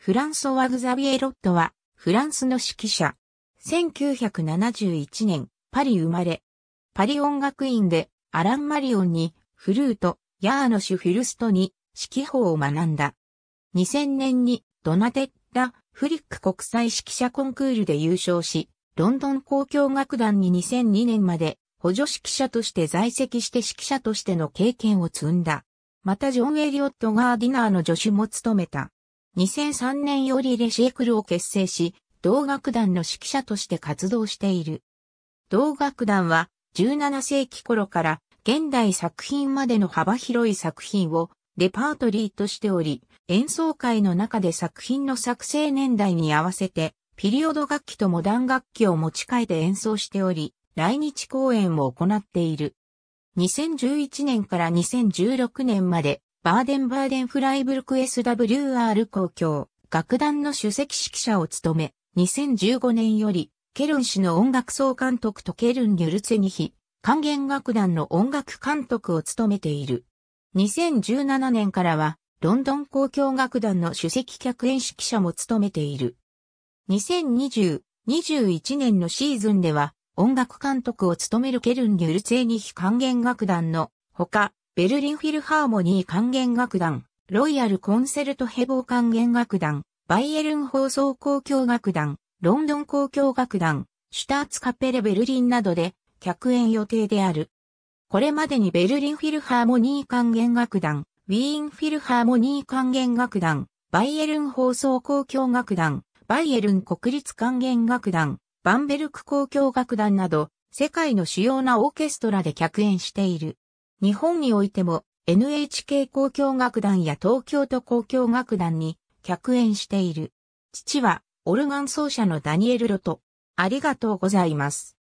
フランソワ・グザビエ・ロットは、フランスの指揮者。1971年、パリ生まれ。パリ音楽院で、アラン・マリオンに、フルート、ヤーノシュ・フィルストに、指揮法を学んだ。2000年に、ドナテッラ・フリック国際指揮者コンクールで優勝し、ロンドン交響楽団に2002年まで、補助指揮者として在籍して指揮者としての経験を積んだ。またジョン・エリオット・ガーディナーの助手も務めた。2003年よりレシエクルを結成し、同楽団の指揮者として活動している。同楽団は17世紀頃から現代作品までの幅広い作品をレパートリーとしており、演奏会の中で作品の作成年代に合わせて、ピリオド楽器とモダン楽器を持ち替えて演奏しており、来日公演を行っている。2011年から2016年までバーデンバーデンフライブルク SWR 公共、楽団の首席指揮者を務め、2015年より、ケルン氏の音楽総監督とケルン・ニュルツェニヒ、管弦楽団の音楽監督を務めている。2017年からは、ロンドン公共楽団の首席客演指揮者も務めている。2020-21年のシーズンでは、音楽監督を務めるケルン・ニュルツェニヒ管弦楽団の、他、ベルリンフィルハーモニー管弦楽団、ロイヤルコンセルトヘボー管弦楽団、バイエルン放送交響楽団、ロンドン交響楽団、シュターツカペレベルリンなどで客演予定である。これまでにベルリンフィルハーモニー管弦楽団、ウィーンフィルハーモニー管弦楽団、バイエルン放送交響楽団、バイエルン国立管弦楽団、バンベルク交響楽団など、世界の主要なオーケストラで客演している。日本においても NHK 交響楽団や東京都交響楽団に客演している。父はオルガン奏者のダニエル・ロト。ありがとうございます。